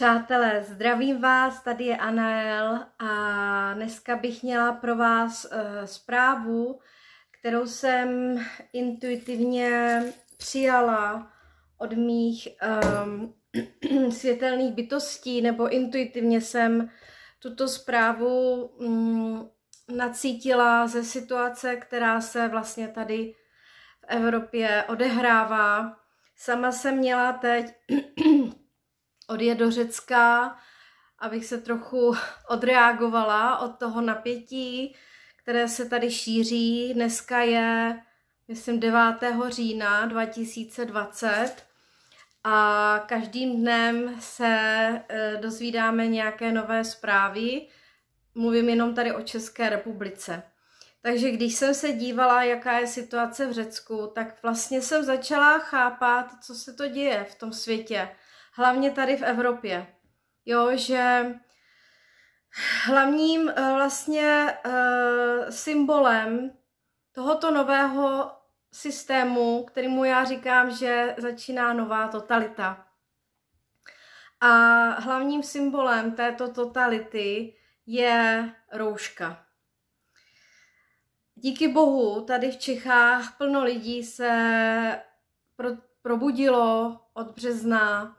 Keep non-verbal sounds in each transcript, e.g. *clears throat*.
Přátelé, zdravím vás, tady je Anael a dneska bych měla pro vás e, zprávu, kterou jsem intuitivně přijala od mých e, *clears throat* světelných bytostí, nebo intuitivně jsem tuto zprávu um, nacítila ze situace, která se vlastně tady v Evropě odehrává. Sama jsem měla teď odjet do Řecka, abych se trochu *laughs* odreagovala od toho napětí, které se tady šíří. Dneska je, myslím, 9. října 2020 a každým dnem se eh, dozvídáme nějaké nové zprávy. Mluvím jenom tady o České republice. Takže když jsem se dívala, jaká je situace v Řecku, tak vlastně jsem začala chápat, co se to děje v tom světě hlavně tady v Evropě. Jo, že hlavním eh, vlastně eh, symbolem tohoto nového systému, kterému já říkám, že začíná nová totalita. A hlavním symbolem této totality je rouška. Díky bohu tady v Čechách plno lidí se pro, probudilo od března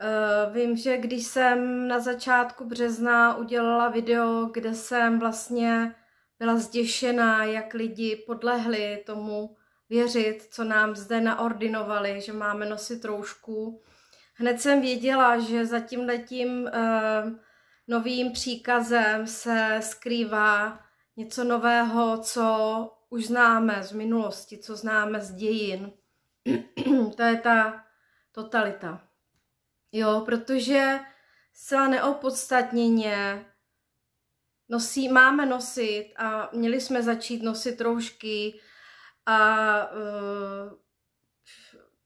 Eh, vím, že když jsem na začátku března udělala video, kde jsem vlastně byla zděšená, jak lidi podlehli tomu věřit, co nám zde naordinovali, že máme nosit roušku. Hned jsem věděla, že za tímhletím eh, novým příkazem se skrývá něco nového, co už známe z minulosti, co známe z dějin. *clears throat* to je ta totalita. Jo, protože se neopodstatněně nosí, máme nosit a měli jsme začít nosit roušky a uh,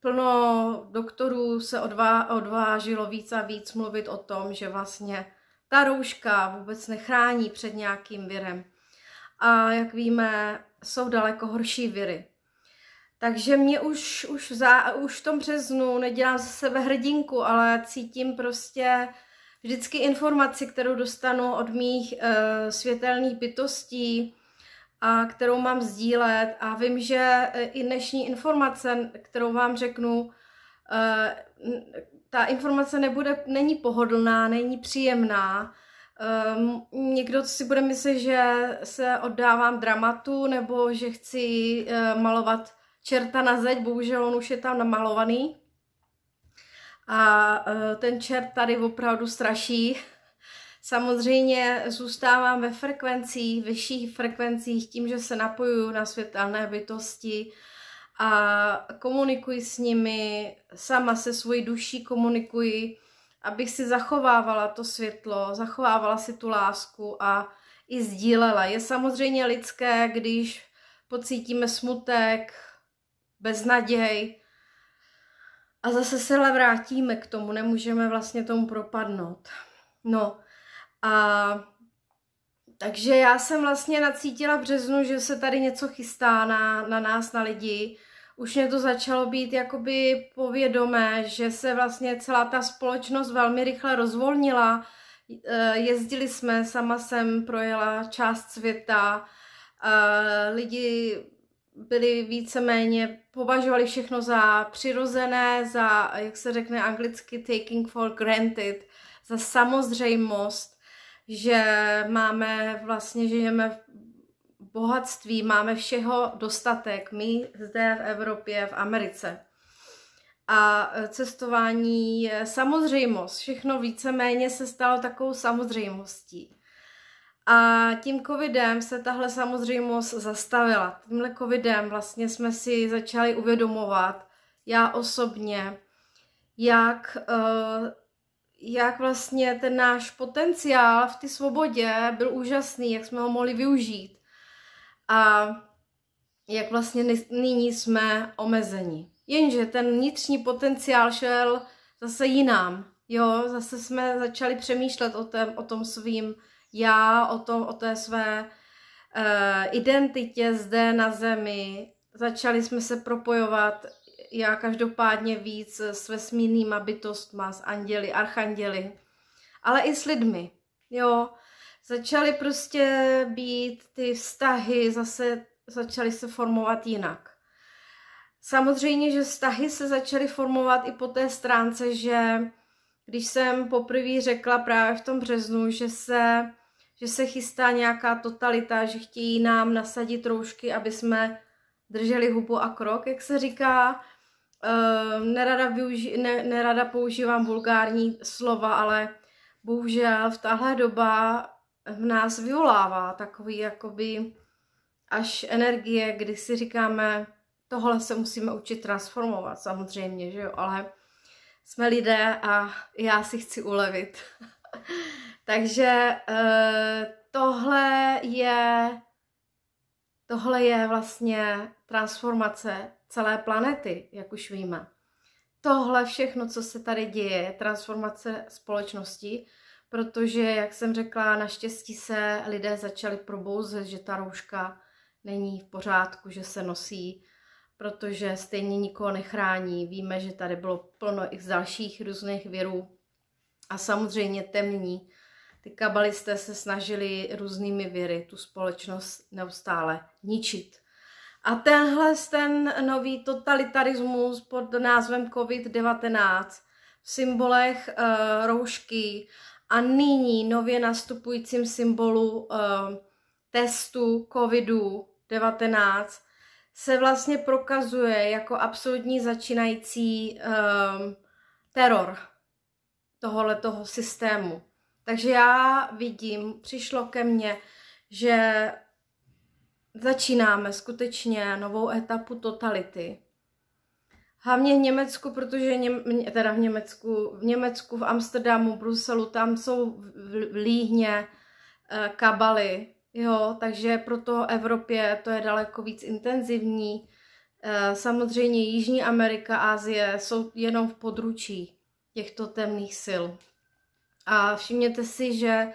plno doktorů se odvá, odvážilo víc a víc mluvit o tom, že vlastně ta rouška vůbec nechrání před nějakým virem. A jak víme, jsou daleko horší viry. Takže mě už, už, za, už v tom březnu nedělám ze sebe hrdinku, ale cítím prostě vždycky informaci, kterou dostanu od mých e, světelných bytostí, a kterou mám sdílet a vím, že eh, i dnešní informace, kterou vám řeknu, e, ta informace nebude, není pohodlná, není příjemná. Um, někdo si bude myslet, že se oddávám dramatu nebo že chci uh, malovat čerta na zeď, bohužel on už je tam namalovaný. A e, ten čert tady opravdu straší. Samozřejmě zůstávám ve frekvencích, vyšších frekvencích, tím, že se napojuju na světelné bytosti a komunikuji s nimi, sama se svojí duší komunikuji, abych si zachovávala to světlo, zachovávala si tu lásku a i sdílela. Je samozřejmě lidské, když pocítíme smutek, beznaděj. A zase se ale vrátíme k tomu, nemůžeme vlastně tomu propadnout. No a takže já jsem vlastně nacítila v březnu, že se tady něco chystá na, na nás, na lidi. Už mě to začalo být jakoby povědomé, že se vlastně celá ta společnost velmi rychle rozvolnila. E, jezdili jsme, sama jsem projela část světa, e, lidi byli víceméně, považovali všechno za přirozené, za, jak se řekne anglicky, taking for granted, za samozřejmost, že máme vlastně, žijeme v bohatství, máme všeho dostatek, my zde v Evropě, v Americe. A cestování je samozřejmost, všechno víceméně se stalo takovou samozřejmostí. A tím covidem se tahle samozřejmost zastavila. Tímhle covidem vlastně jsme si začali uvědomovat, já osobně, jak, eh, jak vlastně ten náš potenciál v té svobodě byl úžasný, jak jsme ho mohli využít. A jak vlastně nyní jsme omezeni. Jenže ten vnitřní potenciál šel zase jinám. Jo, zase jsme začali přemýšlet o, tém, o tom svým já o, to, o té své e, identitě zde na zemi. Začali jsme se propojovat já každopádně víc s vesmírnýma bytostma, s anděli, archanděli, ale i s lidmi, jo. Začaly prostě být ty vztahy, zase začaly se formovat jinak. Samozřejmě, že vztahy se začaly formovat i po té stránce, že když jsem poprvé řekla právě v tom březnu, že se, že se chystá nějaká totalita, že chtějí nám nasadit roušky, aby jsme drželi hubu a krok, jak se říká. Ehm, nerada, využi- ne, nerada používám vulgární slova, ale bohužel v tahle doba v nás vyvolává takový jakoby až energie, kdy si říkáme, tohle se musíme učit transformovat samozřejmě, že jo, ale jsme lidé a já si chci ulevit. *laughs* Takže eh, tohle je, tohle je vlastně transformace celé planety, jak už víme. Tohle všechno, co se tady děje, je transformace společnosti, protože, jak jsem řekla, naštěstí se lidé začali probouzet, že ta rouška není v pořádku, že se nosí protože stejně nikoho nechrání. Víme, že tady bylo plno i z dalších různých virů a samozřejmě temní. Ty kabalisté se snažili různými viry tu společnost neustále ničit. A tenhle ten nový totalitarismus pod názvem COVID-19 v symbolech uh, roušky a nyní nově nastupujícím symbolu uh, testu COVID-19 se vlastně prokazuje jako absolutní začínající um, teror toho systému. Takže já vidím, přišlo ke mně, že začínáme skutečně novou etapu totality. Hlavně v Německu, protože Něm, teda v Německu, v Německu, v Amsterdamu, Bruselu, tam jsou v Líhně eh, kabaly, Jo, takže proto Evropě to je daleko víc intenzivní. Eh, samozřejmě Jižní Amerika, Asie jsou jenom v područí těchto temných sil. A všimněte si, že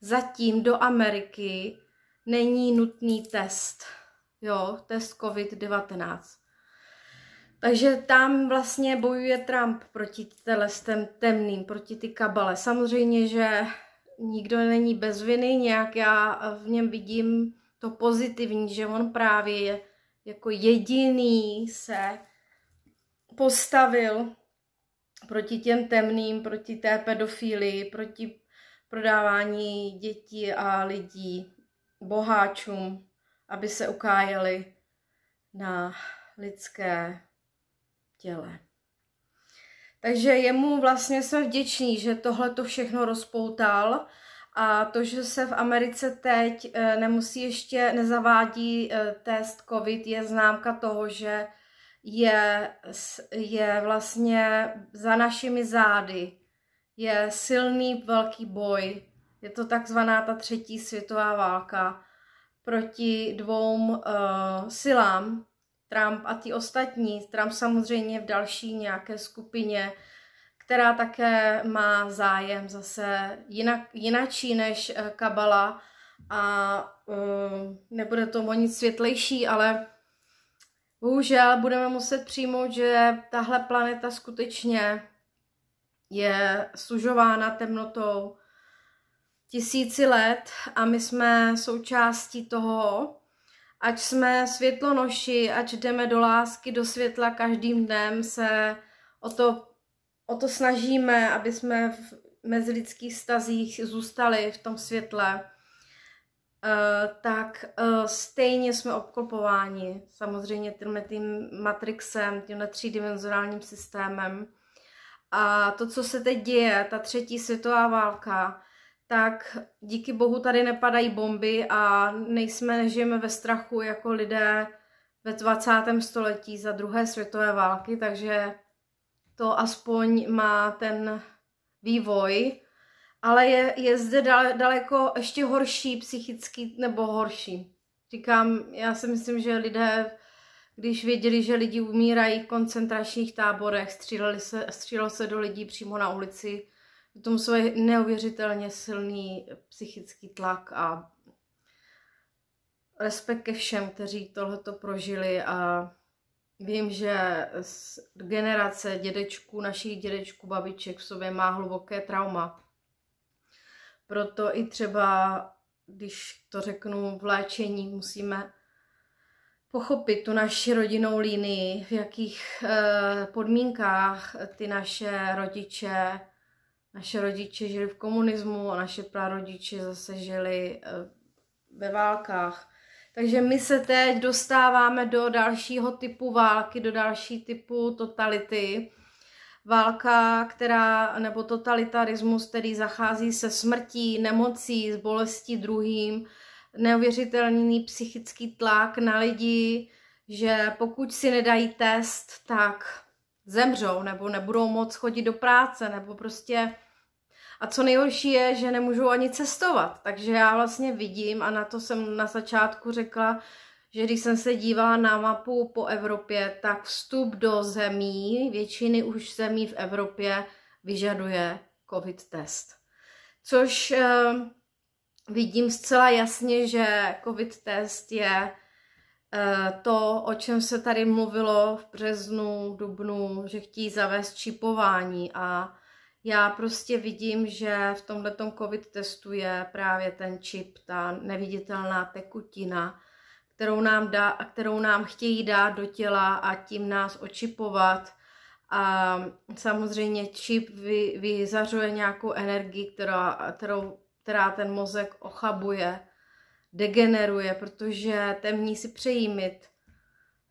zatím do Ameriky není nutný test, jo, test COVID-19. Takže tam vlastně bojuje Trump proti těm temným, proti ty kabale. Samozřejmě, že nikdo není bez viny, nějak já eh, v něm vidím to pozitivní, že on právě je jako jediný se postavil proti těm temným, proti té pedofílii, proti prodávání dětí a lidí boháčům, aby se ukájeli na lidské těle. Takže jemu vlastně jsme vděční, že tohle to všechno rozpoutal a to, že se v Americe teď eh, nemusí ještě, nezavádí eh, test COVID, je známka toho, že je, je vlastně za našimi zády. Je silný velký boj. Je to takzvaná ta třetí světová válka proti dvou uh, silám, Trump a ty ostatní. Trump samozřejmě v další nějaké skupině, která také má zájem zase jinak, jinačí než eh, kabala a uh, nebude to o nic světlejší, ale bohužel budeme muset přijmout, že tahle planeta skutečně je sužována temnotou tisíci let a my jsme součástí toho, Ať jsme světlonoši, ať jdeme do lásky, do světla každým dnem, se o to, o to snažíme, aby jsme v mezilidských stazích zůstali v tom světle, eh, tak eh, stejně jsme obklopováni samozřejmě tímhle tím matrixem, tímhle třídimenzionálním systémem. A to, co se teď děje, ta třetí světová válka, tak díky bohu tady nepadají bomby a nejsme, nežijeme ve strachu jako lidé ve 20. století za druhé světové války, takže to aspoň má ten vývoj, ale je, je zde dal, daleko ještě horší psychický nebo horší. Říkám, já si myslím, že lidé, když věděli, že lidi umírají v koncentračních táborech, stříleli se, střílelo se do lidí přímo na ulici, tom svoje neuvěřitelně silný psychický tlak a respekt ke všem, kteří tohleto prožili a vím, že generace dědečků, našich dědečků, babiček v sobě má hluboké trauma. Proto i třeba, když to řeknu v léčení, musíme pochopit tu naši rodinnou linii, v jakých eh, podmínkách ty naše rodiče naše rodiče žili v komunismu a naše prarodiče zase žili eh, ve válkách. Takže my se teď dostáváme do dalšího typu války, do další typu totality. Válka, která, nebo totalitarismus, který zachází se smrtí, nemocí, s bolestí druhým, neuvěřitelný psychický tlak na lidi, že pokud si nedají test, tak zemřou nebo nebudou moc chodit do práce nebo prostě... A co nejhorší je, že nemůžou ani cestovat. Takže já vlastně vidím a na to jsem na začátku řekla, že když jsem se dívala na mapu po Evropě, tak vstup do zemí, většiny už zemí v Evropě, vyžaduje covid test. Což eh, vidím zcela jasně, že covid test je Eh, to, o čem se tady mluvilo v březnu, dubnu, že chtí zavést čipování a já prostě vidím, že v tomhletom covid testu je právě ten čip, ta neviditelná tekutina, kterou nám, dá, kterou nám chtějí dát do těla a tím nás očipovat. A samozřejmě čip vy, vyzařuje nějakou energii, která, kterou, která ten mozek ochabuje degeneruje, protože temní si přejí mít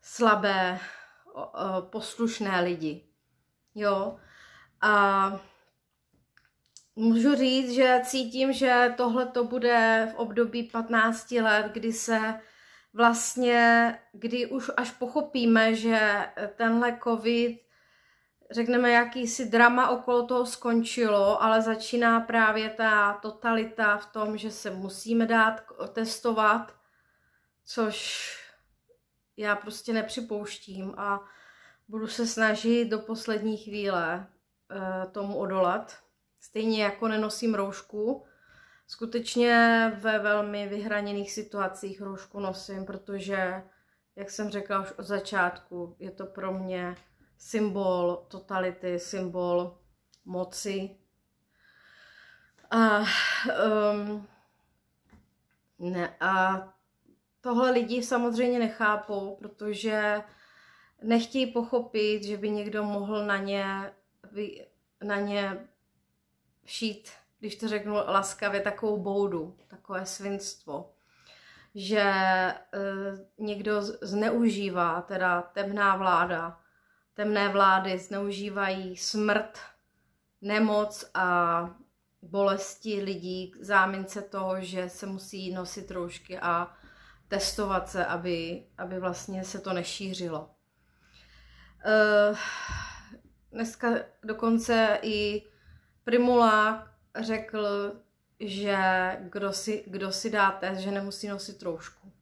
slabé, poslušné lidi. Jo? A můžu říct, že cítím, že tohle to bude v období 15 let, kdy se vlastně, kdy už až pochopíme, že tenhle covid řekneme, jakýsi drama okolo toho skončilo, ale začíná právě ta totalita v tom, že se musíme dát testovat, což já prostě nepřipouštím a budu se snažit do poslední chvíle eh, tomu odolat. Stejně jako nenosím roušku, skutečně ve velmi vyhraněných situacích roušku nosím, protože, jak jsem řekla už od začátku, je to pro mě symbol totality, symbol moci. A, um, ne, a tohle lidi samozřejmě nechápou, protože nechtějí pochopit, že by někdo mohl na ně, na ně šít, když to řeknu laskavě, takovou boudu, takové svinstvo. Že e, někdo zneužívá, teda temná vláda, temné vlády zneužívají smrt, nemoc a bolesti lidí k zámince toho, že se musí nosit roušky a testovat se, aby, aby vlastně se to nešířilo. Eh, dneska dokonce i primula řekl, že kdo si, kdo si dá test, že nemusí nosit roušku.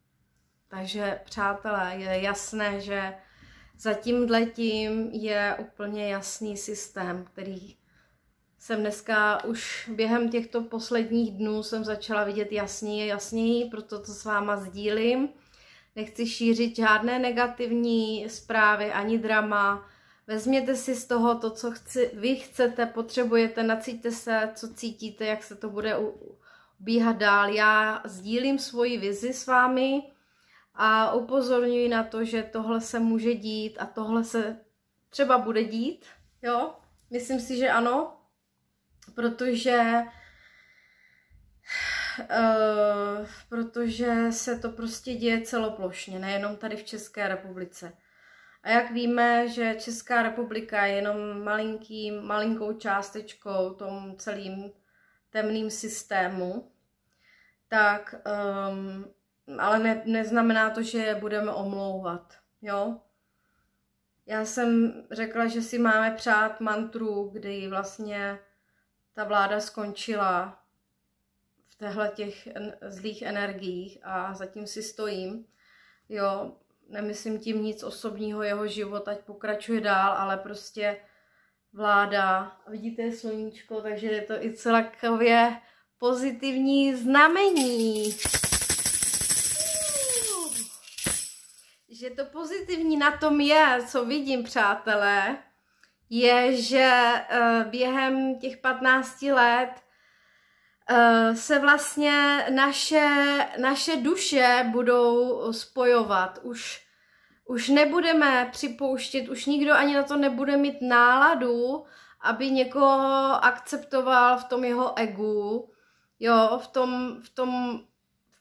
Takže přátelé, je jasné, že za tím je úplně jasný systém, který jsem dneska už během těchto posledních dnů jsem začala vidět jasněji a jasněji, proto to s váma sdílím. Nechci šířit žádné negativní zprávy ani drama. Vezměte si z toho to, co chci, vy chcete, potřebujete, nacíte se, co cítíte, jak se to bude ubíhat dál. Já sdílím svoji vizi s vámi, a upozorňuji na to, že tohle se může dít a tohle se třeba bude dít, jo? Myslím si, že ano, protože Uh, protože se to prostě děje celoplošně, nejenom tady v České republice. A jak víme, že Česká republika je jenom malinký, malinkou částečkou tom celým temným systému, tak um, ale ne, neznamená to, že je budeme omlouvat, jo. Já jsem řekla, že si máme přát mantru, kdy vlastně ta vláda skončila v téhle těch zlých energiích a zatím si stojím, jo. Nemyslím tím nic osobního, jeho život, ať pokračuje dál, ale prostě vláda. Vidíte je sluníčko, takže je to i celkově pozitivní znamení. že to pozitivní na tom je, co vidím, přátelé, je, že eh, během těch 15 let eh, se vlastně naše, naše duše budou spojovat. Už, už nebudeme připouštět, už nikdo ani na to nebude mít náladu, aby někoho akceptoval v tom jeho egu, jo, v tom, v tom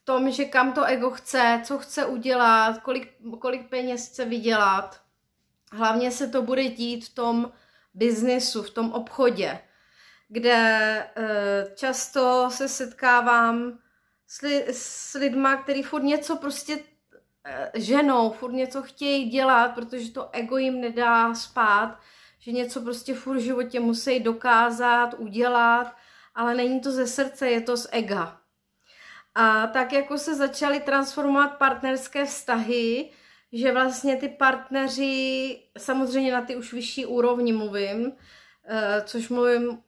tom, že kam to ego chce, co chce udělat, kolik, kolik peněz chce vydělat. Hlavně se to bude dít v tom biznisu, v tom obchodě, kde eh, často se setkávám s, li, s lidma, který furt něco prostě eh, ženou, furt něco chtějí dělat, protože to ego jim nedá spát, že něco prostě furt v životě musí dokázat, udělat, ale není to ze srdce, je to z ega. A tak jako se začaly transformovat partnerské vztahy, že vlastně ty partneři, samozřejmě na ty už vyšší úrovni mluvím, eh, což mluvím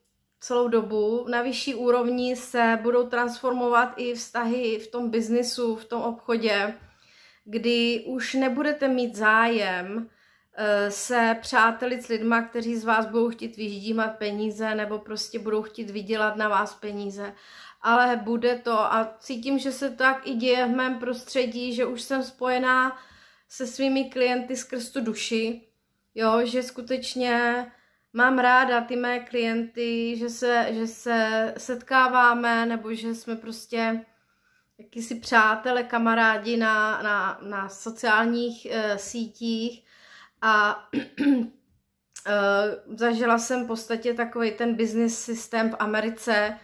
celou dobu, na vyšší úrovni se budou transformovat i vztahy v tom biznisu, v tom obchodě, kdy už nebudete mít zájem eh, se přátelit s lidma, kteří z vás budou chtít vyždímat peníze nebo prostě budou chtít vydělat na vás peníze, ale bude to a cítím, že se to tak i děje v mém prostředí, že už jsem spojená se svými klienty skrz tu duši, jo, že skutečně mám ráda ty mé klienty, že se, že se setkáváme nebo že jsme prostě jakýsi přátelé, kamarádi na, na, na sociálních e, sítích a e, *clears throat* zažila jsem v podstatě takový ten business systém v Americe,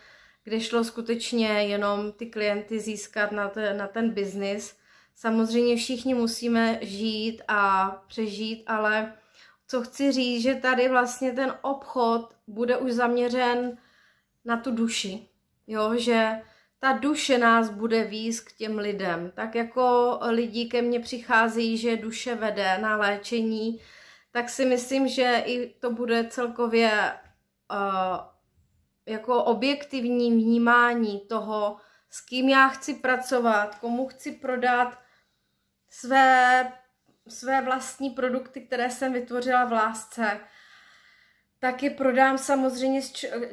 kde šlo skutečně jenom ty klienty získat na, te, na ten biznis. Samozřejmě všichni musíme žít a přežít, ale co chci říct, že tady vlastně ten obchod bude už zaměřen na tu duši. Jo, že ta duše nás bude víc k těm lidem. Tak jako lidi ke mně přichází, že duše vede na léčení, tak si myslím, že i to bude celkově uh, jako objektivní vnímání toho, s kým já chci pracovat, komu chci prodat své, své vlastní produkty, které jsem vytvořila v lásce, tak je prodám samozřejmě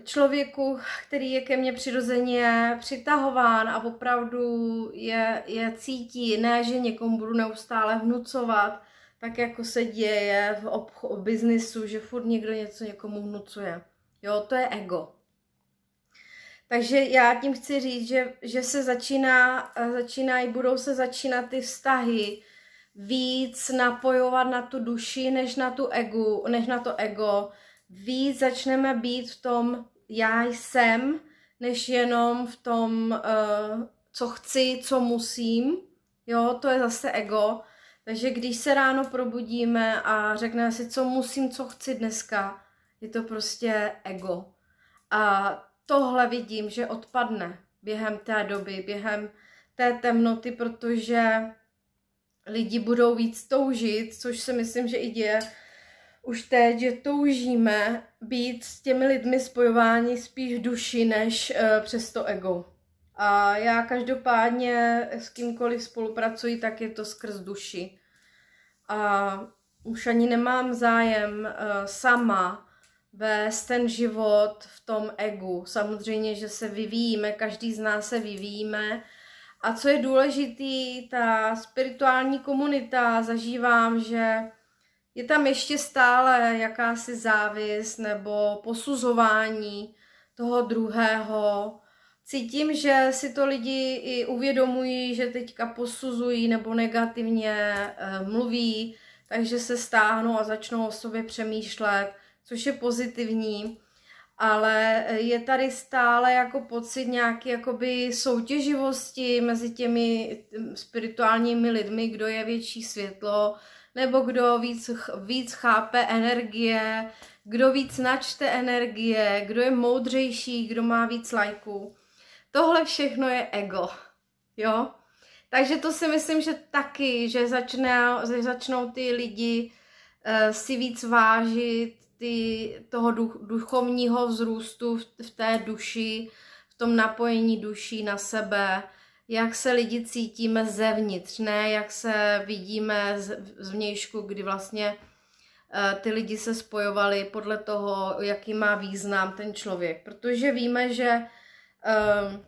člověku, který je ke mně přirozeně přitahován a opravdu je, je cítí. Ne, že někomu budu neustále vnucovat, tak jako se děje v, obch- v biznisu, že furt někdo něco někomu vnucuje. Jo, to je ego. Takže já tím chci říct, že, že se začíná, eh, začínají, budou se začínat ty vztahy víc napojovat na tu duši, než na, tu egu, než na to ego. Víc začneme být v tom já jsem, než jenom v tom, eh, co chci, co musím. Jo, to je zase ego. Takže když se ráno probudíme a řekneme si, co musím, co chci dneska, je to prostě ego. A tohle vidím, že odpadne během té doby, během té temnoty, protože lidi budou víc toužit, což si myslím, že i děje už teď, že toužíme být s těmi lidmi spojováni spíš duši než uh, přes to ego. A já každopádně s kýmkoliv spolupracuji, tak je to skrz duši. A už ani nemám zájem uh, sama vést ten život v tom egu. Samozřejmě, že se vyvíjíme, každý z nás se vyvíjíme. A co je důležitý, ta spirituální komunita, zažívám, že je tam ještě stále jakási závis nebo posuzování toho druhého. Cítím, že si to lidi i uvědomují, že teďka posuzují nebo negativně eh, mluví, takže se stáhnou a začnou o sobě přemýšlet což je pozitivní, ale je tady stále jako pocit nějaké jakoby soutěživosti mezi těmi hm, spirituálními lidmi, kdo je větší světlo, nebo kdo víc, víc chápe energie, kdo víc načte energie, kdo je moudřejší, kdo má víc lajků. Tohle všechno je ego, jo? Takže to si myslím, že taky, že, začne, že začnou ty lidi uh, si víc vážit ty, toho duch, duchovního vzrůstu v, v té duši, v tom napojení duší na sebe, jak se lidi cítíme zevnitř, ne jak se vidíme z, zvnějšku, kdy vlastně eh, ty lidi se spojovali podle toho, jaký má význam ten člověk. Protože víme, že uh,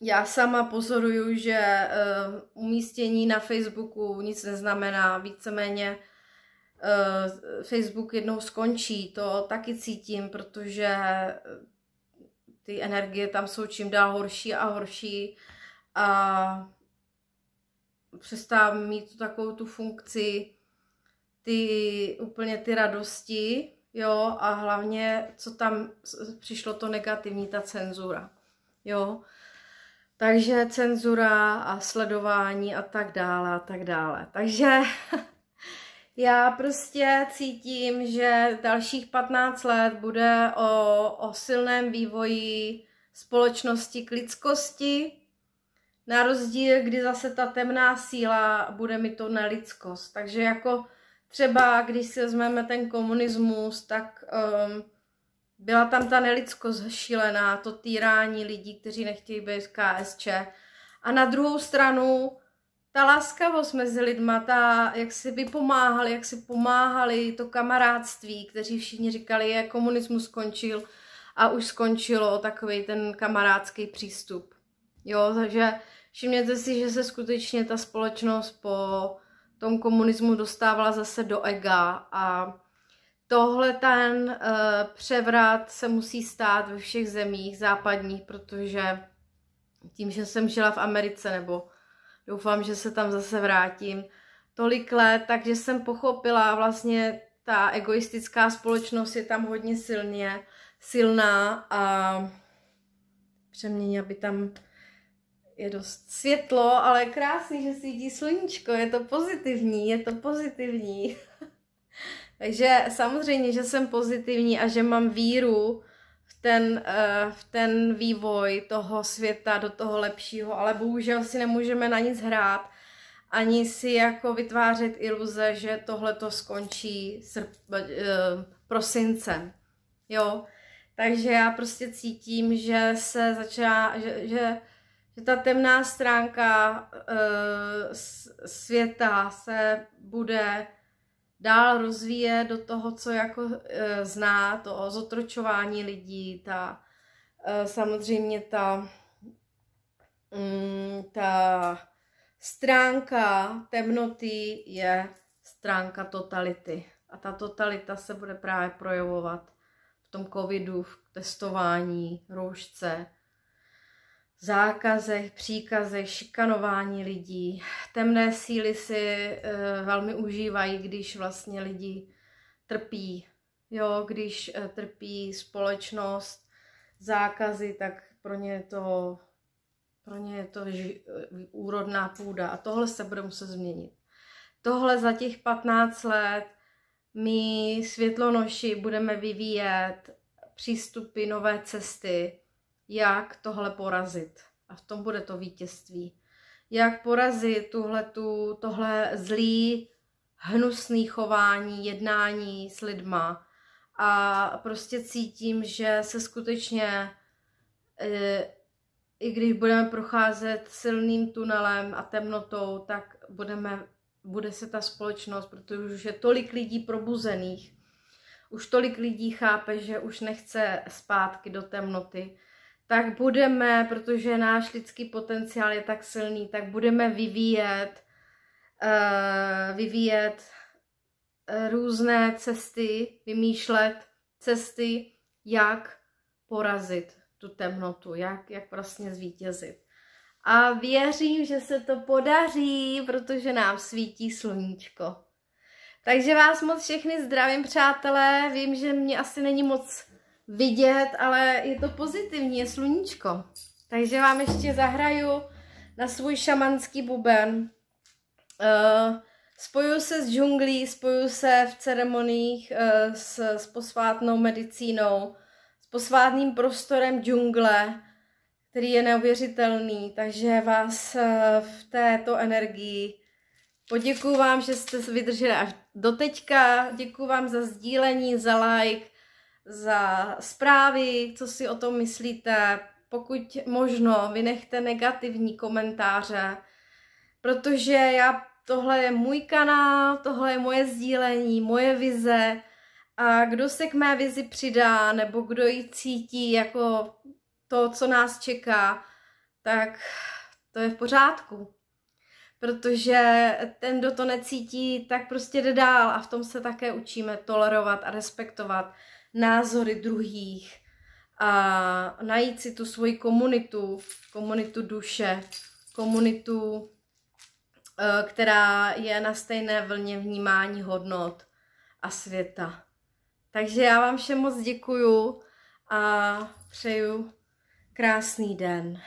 já sama pozoruju, že uh, umístění na Facebooku nic neznamená, víceméně Eh, Facebook jednou skončí, to taky cítím, protože eh, ty energie tam jsou čím dál horší a horší a přestávám mít tu takovou tu funkci, ty úplně ty radosti, jo, a hlavně, co tam přišlo to negativní, ta cenzura, jo. Takže cenzura a sledování a tak dále a tak dále. Takže *laughs* Já prostě cítím, že dalších 15 let bude o, o silném vývoji společnosti k lidskosti, na rozdíl, kdy zase ta temná síla bude mi to nelidskost. Takže jako třeba, když si vezmeme ten komunismus, tak um, byla tam ta nelidskost šílená, to týrání lidí, kteří nechtějí být KSČ. A na druhou stranu ta láskavost mezi lidma, ta, jak si vypomáhali, jak si pomáhali, to kamarádství, kteří všichni říkali, je komunismus skončil a už skončilo takový ten kamarádský přístup. Jo, takže všimněte si, že se skutečně ta společnost po tom komunismu dostávala zase do ega a tohle ten uh, převrat se musí stát ve všech zemích západních, protože tím, že jsem žila v Americe nebo doufám, že se tam zase vrátím. Tolik let, takže jsem pochopila vlastně ta egoistická společnost je tam hodně silně, silná a přemění, aby tam je dost světlo, ale krásný, že svítí sluníčko, je to pozitivní, je to pozitivní. *laughs* Takže samozřejmě, že jsem pozitivní a že mám víru, v ten, eh, v ten vývoj toho světa do toho lepšího, ale bohužel si nemůžeme na nic hrát, ani si jako vytvářet iluze, že tohle to skončí srp, eh, prosincem. Jo, takže já prostě cítím, že se začíná, že, že, že ta temná stránka uh, světa se bude dál rozvíje do toho, co jako e, zná, to o zotročování lidí, ta e, samozřejmě ta, mm, ta stránka temnoty je stránka totality. A ta totalita se bude právě projevovat v tom covidu, v testování, roušce, zákazech, příkazech, šikanování lidí. Temné síly si eh, velmi užívají, když vlastně lidi trpí. Jo, když eh, trpí společnost, zákazy, tak pro ně je to, pro ně je to ži, eh, úrodná půda. A tohle se bude muset změnit. Tohle za těch 15 let my světlonoši budeme vyvíjet přístupy, nové cesty, jak tohle porazit. A v tom bude to vítězství. Jak porazit tuhletu, tohle zlý, hnusný chování, jednání s lidma. A prostě cítím, že se skutečně, e, i když budeme procházet silným tunelem a temnotou, tak budeme, bude se ta společnost, protože už je tolik lidí probuzených, už tolik lidí chápe, že už nechce zpátky do temnoty, tak budeme, protože náš lidský potenciál je tak silný, tak budeme vyvíjet, eh, vyvíjet eh, různé cesty, vymýšlet cesty, jak porazit tu temnotu, jak, jak vlastně zvítězit. A věřím, že se to podaří, protože nám svítí sluníčko. Takže vás moc všechny zdravím, přátelé. Vím, že mě asi není moc vidět, ale je to pozitivní, je sluníčko. Takže vám ještě zahraju na svůj šamanský buben. Eh, spoju se s džunglí, spoju se v ceremoniích eh, s, s posvátnou medicínou, s posvátným prostorem džungle, který je neuvěřitelný, takže vás eh, v této energii Poděkuju vám, že jste se vydrželi až do teďka. Děkuju vám za sdílení, za like za zprávy, co si o tom myslíte. Pokud možno, vynechte negativní komentáře, protože já tohle je můj kanál, tohle je moje sdílení, moje vize a kdo se k mé vizi přidá nebo kdo ji cítí jako to, co nás čeká, tak to je v pořádku protože ten, kdo to necítí, tak prostě jde dál a v tom se také učíme tolerovat a respektovat názory druhých a najít si tu svoji komunitu, komunitu duše, komunitu, eh, která je na stejné vlně vnímání hodnot a světa. Takže já vám všem moc děkuju a přeju krásný den.